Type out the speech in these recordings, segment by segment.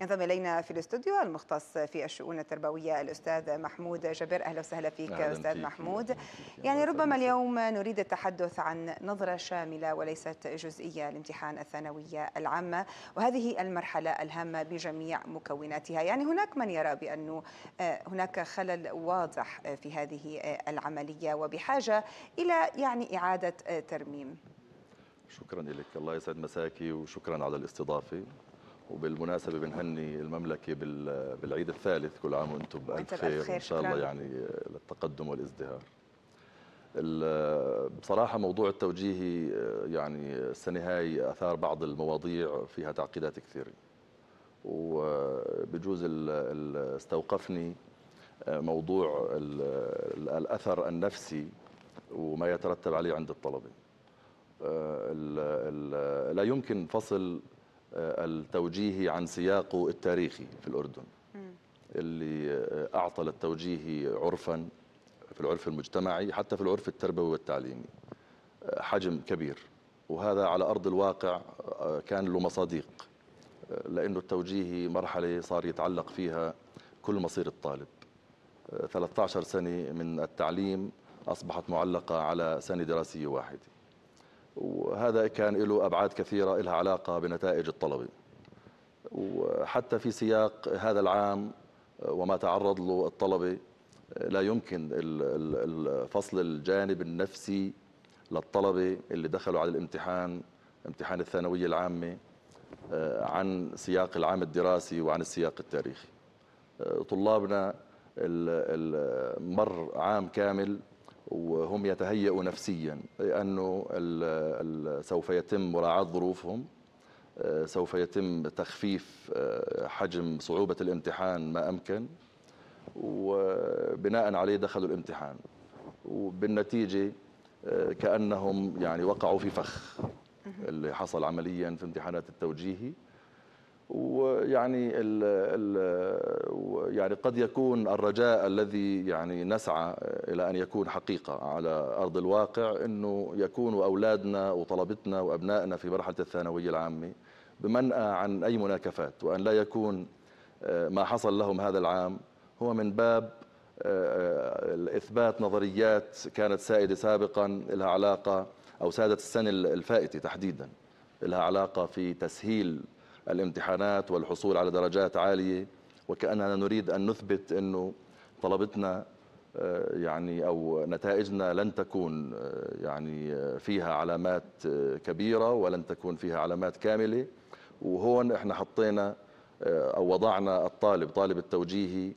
ينضم الينا في الاستوديو المختص في الشؤون التربويه الاستاذ محمود جبر اهلا وسهلا فيك استاذ فيك. محمود يعني ربما اليوم نريد التحدث عن نظره شامله وليست جزئيه لامتحان الثانويه العامه وهذه المرحله الهامه بجميع مكوناتها يعني هناك من يرى بانه هناك خلل واضح في هذه العمليه وبحاجه الى يعني اعاده ترميم شكرا لك الله يسعد مساكي وشكرا على الاستضافه وبالمناسبة بنهني المملكة بالعيد الثالث كل عام وانتم بألف خير, خير شاء الله يعني للتقدم والازدهار بصراحة موضوع التوجيهي آه، يعني السنة هاي أثار بعض المواضيع فيها تعقيدات كثيرة وبجوز استوقفني آه، موضوع الأثر النفسي وما يترتب عليه عند الطلبة آه، لا يمكن فصل آه، التوجيهي عن سياقه التاريخي في الأردن اللي آه، أعطى للتوجيهي عرفا في العرف المجتمعي حتى في العرف التربوي والتعليمي آه، حجم كبير وهذا على أرض الواقع كان له مصادق لأنه التوجيهي مرحلة صار يتعلق فيها كل مصير الطالب 13 سنة من التعليم أصبحت معلقة على سنة دراسية واحدة وهذا كان له أبعاد كثيرة لها علاقة بنتائج الطلبة وحتى في سياق هذا العام وما تعرض له الطلبة لا يمكن الفصل الجانب النفسي للطلبة اللي دخلوا على الامتحان امتحان الثانوية العامة آه، عن سياق العام الدراسي وعن السياق التاريخي آه، طلابنا مر عام كامل وهم يتهيئوا نفسيا أنه سوف يتم مراعاة ظروفهم آه، سوف يتم تخفيف آه، حجم صعوبة الامتحان ما أمكن وبناء عليه دخلوا الامتحان وبالنتيجة آه، كأنهم يعني وقعوا في فخ اللي حصل عمليا في امتحانات التوجيهي ويعني ال ال يعني قد يكون الرجاء الذي يعني نسعى الى ان يكون حقيقه على ارض الواقع انه يكونوا اولادنا وطلبتنا وابنائنا في مرحله الثانويه العامه بمنأى عن اي مناكفات وان لا يكون آه، ما حصل لهم هذا العام هو من باب آه، آه، اثبات نظريات كانت سائده سابقا لها علاقه او سادت السنه الفائته تحديدا لها علاقه في تسهيل الامتحانات والحصول على درجات عالية وكأننا نريد أن نثبت أنه طلبتنا آه، يعني أو نتائجنا لن تكون آه، يعني آه، فيها علامات كبيرة ولن تكون فيها علامات كاملة وهون احنا حطينا أو وضعنا الطالب طالب التوجيهي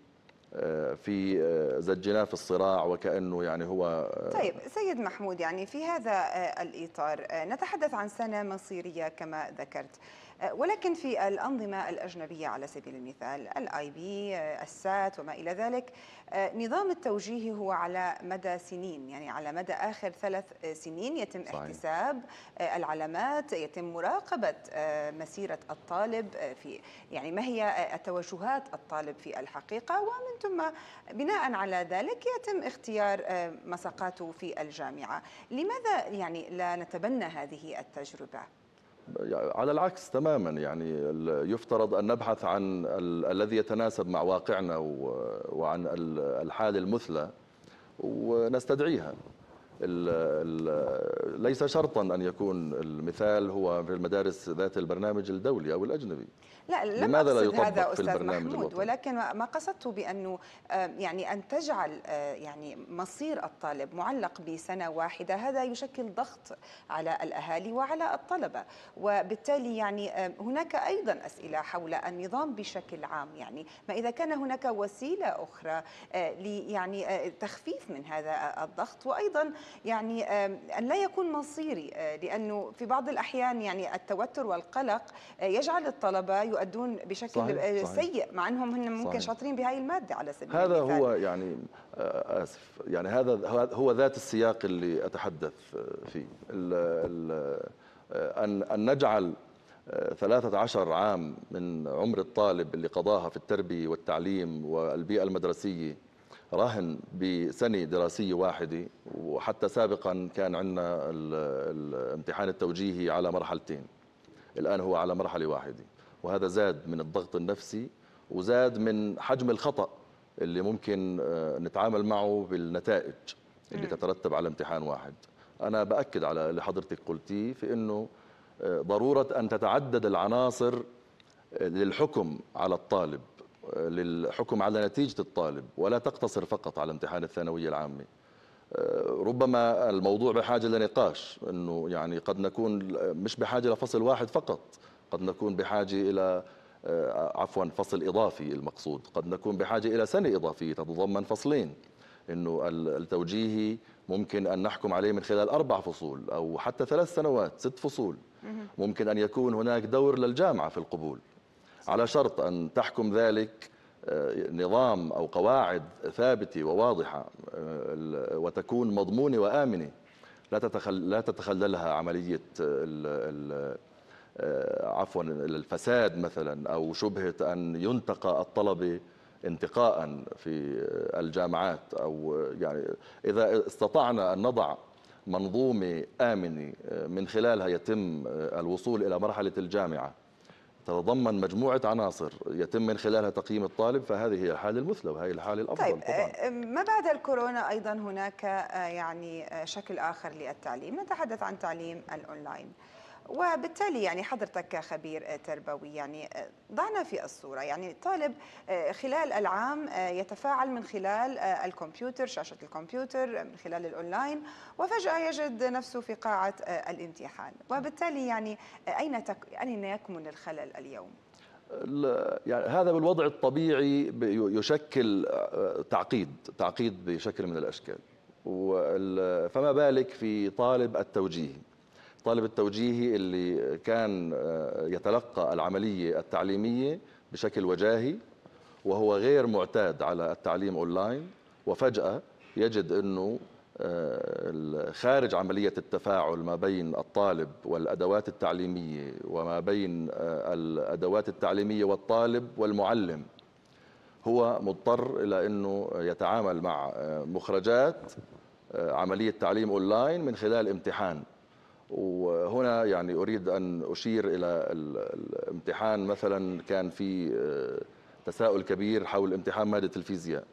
في زجناه في الصراع وكأنه يعني هو طيب سيد محمود يعني في هذا الإطار نتحدث عن سنة مصيرية كما ذكرت ولكن في الأنظمة الأجنبية على سبيل المثال الاي بي السات وما إلى ذلك نظام التوجيه هو على مدى سنين يعني على مدى آخر ثلاث سنين يتم صحيح. احتساب العلامات يتم مراقبة آه، مسيرة الطالب آه، في يعني ما هي آه، توجهات الطالب في الحقيقة ومن ثم بناء على ذلك يتم اختيار مساقاته في الجامعة لماذا يعني لا نتبنى هذه التجربة؟ على العكس تماما يعني يفترض أن نبحث عن الذي يتناسب مع واقعنا وعن الحالة المثلى ونستدعيها ال ليس شرطا أن يكون المثال هو في المدارس ذات البرنامج الدولي أو الأجنبي لا لم لماذا لا يطبق هذا في البرنامج محمود ولكن ما قصدته بأنه يعني أن تجعل آه، يعني مصير الطالب معلق بسنة واحدة هذا يشكل ضغط على الأهالي وعلى الطلبة وبالتالي يعني هناك أيضا أسئلة حول النظام بشكل عام يعني ما إذا كان هناك وسيلة أخرى آه، يعني آه، تخفيف من هذا الضغط وأيضا يعني أن لا يكون مصيري آه، لأنه في بعض الأحيان يعني التوتر والقلق آه، يجعل الطلبة يؤدون بشكل صحيح. آه، صحيح. سيء مع أنهم هن ممكن صحيح. شاطرين بهذه المادة على سبيل هذا المثال هذا هو يعني آسف يعني هذا هو ذات السياق اللي أتحدث فيه الـ الـ أن أن نجعل 13 عام من عمر الطالب اللي قضاها في التربية والتعليم والبيئة المدرسية راهن بسنة دراسية واحدة وحتى سابقا كان عندنا الامتحان التوجيهي على مرحلتين الآن هو على مرحلة واحدة وهذا زاد من الضغط النفسي وزاد من حجم الخطأ اللي ممكن آه، نتعامل معه بالنتائج اللي تترتب على امتحان واحد أنا بأكد على اللي حضرتك قلتيه في أنه آه، ضرورة أن تتعدد العناصر آه، للحكم على الطالب للحكم على نتيجة الطالب ولا تقتصر فقط على امتحان الثانوية العامة آه، ربما الموضوع بحاجة لنقاش أنه يعني قد نكون مش بحاجة لفصل واحد فقط قد نكون بحاجة إلى آه، عفوا فصل إضافي المقصود قد نكون بحاجة إلى سنة إضافية تتضمن فصلين أنه التوجيهي ممكن أن نحكم عليه من خلال أربع فصول أو حتى ثلاث سنوات ست فصول ممكن أن يكون هناك دور للجامعة في القبول على شرط أن تحكم ذلك آه، نظام أو قواعد ثابتة وواضحة آه، وتكون مضمونة وآمنة لا تتخل لا تتخللها عملية آه، عفوا الفساد مثلا أو شبهة أن ينتقى الطلبة انتقاء في الجامعات أو يعني إذا استطعنا أن نضع منظومة آمنة من خلالها يتم الوصول إلى مرحلة الجامعة تتضمن مجموعة عناصر يتم من خلالها تقييم الطالب فهذه هي الحالة المثلى وهي الحالة الأفضل طيب طبعا. آه، آه، ما بعد الكورونا أيضا هناك آه، يعني شكل آخر للتعليم نتحدث عن تعليم الأونلاين وبالتالي يعني حضرتك كخبير آه، تربوي يعني آه، ضعنا في الصورة يعني طالب آه، خلال العام يتفاعل من خلال الكمبيوتر شاشة الكمبيوتر من خلال الأونلاين وفجأة يجد نفسه في قاعة الامتحان وبالتالي يعني أين, تك... أين يكمن الخلل اليوم؟ يعني هذا بالوضع الطبيعي يشكل تعقيد تعقيد بشكل من الأشكال فما بالك في طالب التوجيهي الطالب التوجيهي اللي كان آه، يتلقى العملية التعليمية بشكل وجاهي وهو غير معتاد على التعليم أونلاين وفجأة يجد أنه آه، خارج عملية التفاعل ما بين الطالب والأدوات التعليمية وما بين آه، الأدوات التعليمية والطالب والمعلم هو مضطر إلى أنه يتعامل مع مخرجات عملية تعليم أونلاين من خلال امتحان وهنا يعني أريد أن أشير إلى الامتحان مثلا كان في آه، تساؤل كبير حول امتحان مادة الفيزياء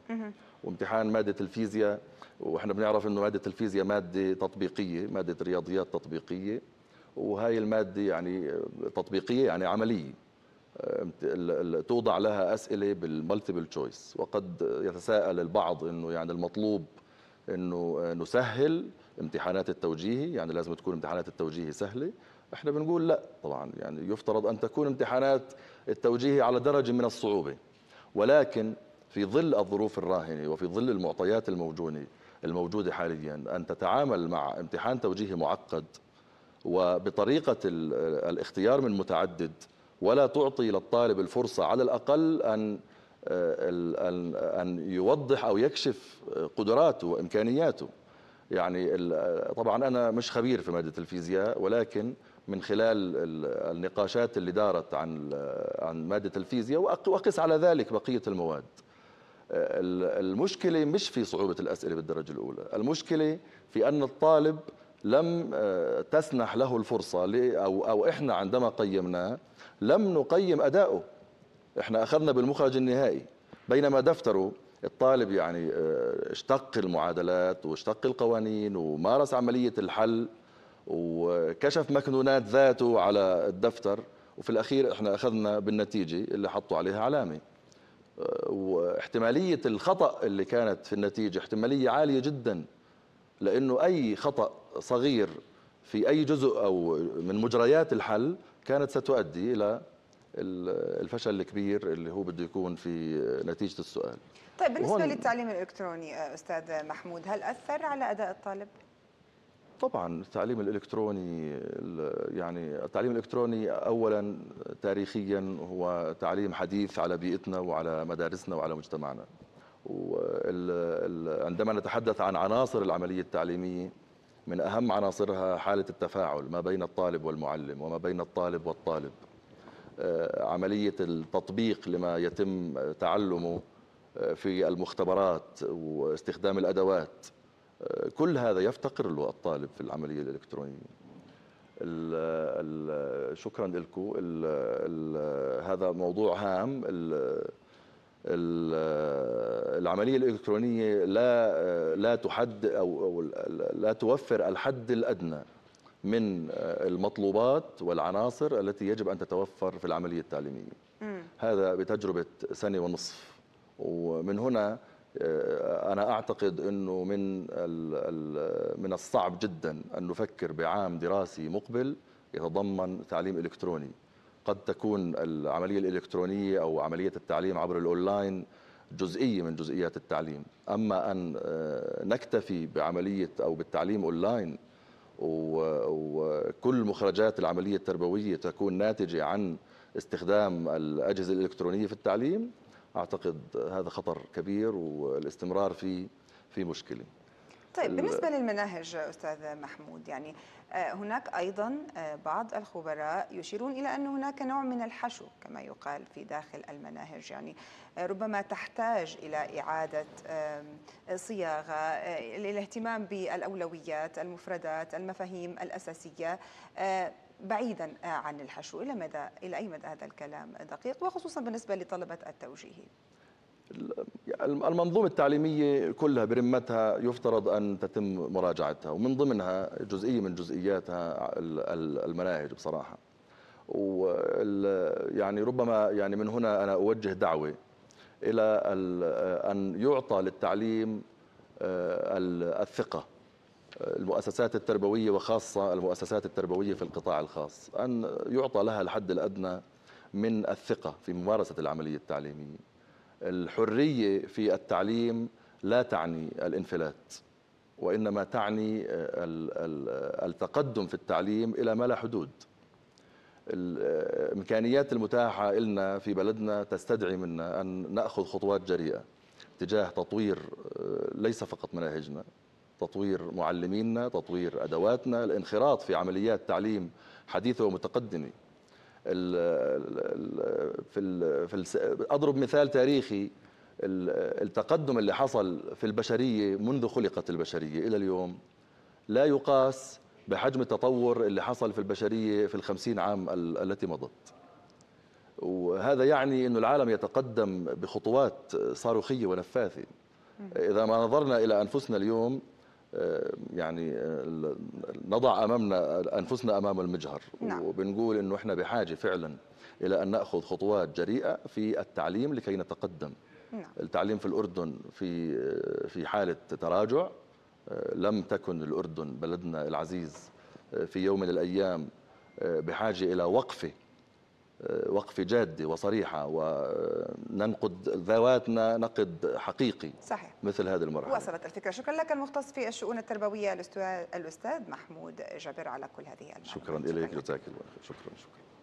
وامتحان مادة الفيزياء وإحنا بنعرف أنه مادة الفيزياء مادة تطبيقية مادة رياضيات تطبيقية وهي المادة يعني تطبيقية يعني عملية آه، توضع لها أسئلة بالمالتيبل تشويس وقد يتساءل البعض أنه يعني المطلوب أنه آه، نسهل امتحانات التوجيهي يعني لازم تكون امتحانات التوجيهي سهله احنا بنقول لا طبعا يعني يفترض ان تكون امتحانات التوجيهي على درجه من الصعوبه ولكن في ظل الظروف الراهنه وفي ظل المعطيات الموجوده الموجوده حاليا ان تتعامل مع امتحان توجيهي معقد وبطريقه الاختيار من متعدد ولا تعطي للطالب الفرصه على الاقل ان آه، ان يوضح او يكشف قدراته وامكانياته يعني طبعا أنا مش خبير في مادة الفيزياء ولكن من خلال النقاشات اللي دارت عن عن مادة الفيزياء واقيس على ذلك بقية المواد المشكلة مش في صعوبة الأسئلة بالدرجة الأولى المشكلة في أن الطالب لم آه، تسنح له الفرصة أو, أو إحنا عندما قيمناه لم نقيم أداؤه إحنا أخذنا بالمخرج النهائي بينما دفتره الطالب يعني آه، اشتق المعادلات واشتق القوانين ومارس عملية الحل وكشف مكنونات ذاته على الدفتر وفي الأخير احنا أخذنا بالنتيجة اللي حطوا عليها علامة آه، واحتمالية الخطأ اللي كانت في النتيجة احتمالية عالية جدا لأنه أي خطأ صغير في أي جزء أو من مجريات الحل كانت ستؤدي إلى الفشل الكبير اللي هو بده يكون في نتيجه السؤال طيب بالنسبه للتعليم الالكتروني آه، استاذ محمود هل اثر على اداء الطالب طبعا التعليم الالكتروني يعني التعليم الالكتروني اولا تاريخيا هو تعليم حديث على بيئتنا وعلى مدارسنا وعلى مجتمعنا عندما نتحدث عن عناصر العمليه التعليميه من اهم عناصرها حاله التفاعل ما بين الطالب والمعلم وما بين الطالب والطالب آه، عملية التطبيق لما يتم تعلمه آه، في المختبرات واستخدام الأدوات آه، كل هذا يفتقر له الطالب في العملية الإلكترونية الـ الـ شكرا لكم هذا موضوع هام الـ الـ العمليه الالكترونيه لا لا تحد او, أو لا توفر الحد الادنى من آه، المطلوبات والعناصر التي يجب أن تتوفر في العملية التعليمية م. هذا بتجربة سنة ونصف ومن هنا آه، أنا أعتقد أنه من, من الصعب جدا أن نفكر بعام دراسي مقبل يتضمن تعليم إلكتروني قد تكون العملية الإلكترونية أو عملية التعليم عبر الأونلاين جزئية من جزئيات التعليم أما أن آه، نكتفي بعملية أو بالتعليم أونلاين وكل مخرجات العملية التربوية تكون ناتجة عن استخدام الأجهزة الإلكترونية في التعليم أعتقد هذا خطر كبير والاستمرار فيه في مشكله طيب بالنسبة للمناهج أستاذ محمود يعني آه، هناك أيضا آه، بعض الخبراء يشيرون إلى أن هناك نوع من الحشو كما يقال في داخل المناهج يعني آه، ربما تحتاج إلى إعادة صياغة للاهتمام بالأولويات المفردات المفاهيم الأساسية بعيدا عن الحشو إلى مدى إلى أي مدى هذا الكلام دقيق وخصوصا بالنسبة لطلبة التوجيهي المنظومة التعليمية كلها برمتها يفترض أن تتم مراجعتها ومن ضمنها جزئية من جزئياتها المناهج بصراحة ويعني ربما يعني من هنا أنا أوجه دعوة إلى أن يعطى للتعليم آه، الثقة المؤسسات التربوية وخاصة المؤسسات التربوية في القطاع الخاص أن يعطى لها الحد الأدنى من الثقة في ممارسة العملية التعليمية الحرية في التعليم لا تعني الانفلات وإنما تعني التقدم في التعليم إلى ما لا حدود الإمكانيات المتاحة لنا في بلدنا تستدعي منا أن نأخذ خطوات جريئة تجاه تطوير ليس فقط مناهجنا تطوير معلمينا تطوير أدواتنا الانخراط في عمليات تعليم حديثة ومتقدمة في ال في اضرب مثال تاريخي التقدم اللي حصل في البشريه منذ خلقت البشريه الى اليوم لا يقاس بحجم التطور اللي حصل في البشريه في الخمسين عام التي مضت وهذا يعني أن العالم يتقدم بخطوات صاروخية ونفاثة إذا ما نظرنا إلى أنفسنا اليوم يعني آه، نضع امامنا انفسنا امام المجهر نعم. وبنقول انه احنا بحاجه فعلا الى ان ناخذ خطوات جريئه في التعليم لكي نتقدم نعم. التعليم في الاردن في آه، في حاله تراجع آه، لم تكن الاردن بلدنا العزيز في يوم من الايام بحاجه الى وقفه وقفة جادة وصريحة وننقد ذواتنا نقد حقيقي صحيح مثل هذه المرحلة وصلت الفكرة شكرا لك المختص في الشؤون التربوية الأستاذ محمود جابر على كل هذه المعلومات شكرا إليك جزاك الله شكرا شكرا